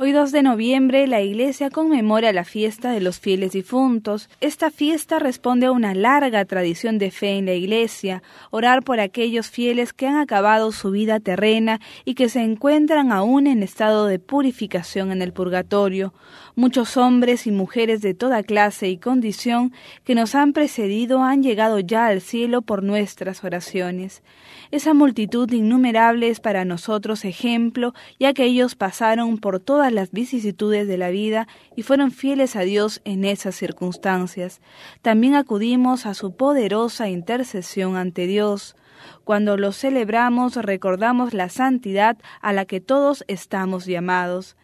Hoy 2 de noviembre la iglesia conmemora la fiesta de los fieles difuntos. Esta fiesta responde a una larga tradición de fe en la iglesia, orar por aquellos fieles que han acabado su vida terrena y que se encuentran aún en estado de purificación en el purgatorio. Muchos hombres y mujeres de toda clase y condición que nos han precedido han llegado ya al cielo por nuestras oraciones. Esa multitud innumerable es para nosotros ejemplo, ya que ellos pasaron por toda las vicisitudes de la vida y fueron fieles a Dios en esas circunstancias. También acudimos a su poderosa intercesión ante Dios. Cuando lo celebramos recordamos la santidad a la que todos estamos llamados.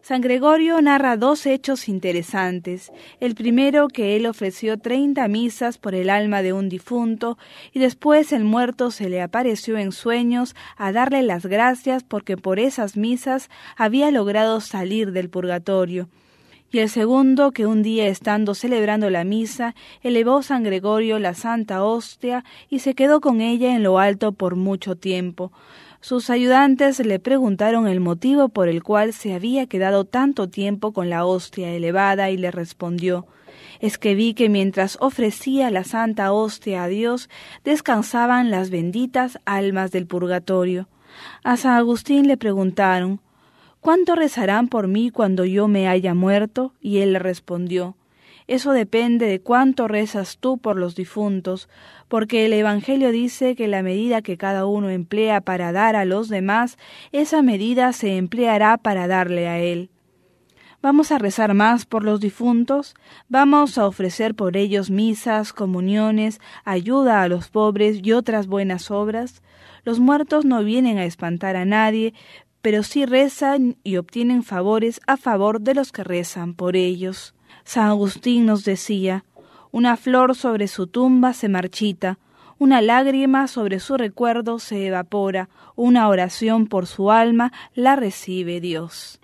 San Gregorio narra dos hechos interesantes. El primero que él ofreció treinta misas por el alma de un difunto y después el muerto se le apareció en sueños a darle las gracias porque por esas misas había logrado salir del purgatorio y el segundo que un día estando celebrando la misa, elevó San Gregorio la santa hostia y se quedó con ella en lo alto por mucho tiempo. Sus ayudantes le preguntaron el motivo por el cual se había quedado tanto tiempo con la hostia elevada y le respondió es que vi que mientras ofrecía la santa hostia a Dios, descansaban las benditas almas del purgatorio. A San Agustín le preguntaron ¿Cuánto rezarán por mí cuando yo me haya muerto? Y él le respondió, Eso depende de cuánto rezas tú por los difuntos, porque el Evangelio dice que la medida que cada uno emplea para dar a los demás, esa medida se empleará para darle a él. ¿Vamos a rezar más por los difuntos? ¿Vamos a ofrecer por ellos misas, comuniones, ayuda a los pobres y otras buenas obras? Los muertos no vienen a espantar a nadie, pero sí rezan y obtienen favores a favor de los que rezan por ellos. San Agustín nos decía, una flor sobre su tumba se marchita, una lágrima sobre su recuerdo se evapora, una oración por su alma la recibe Dios.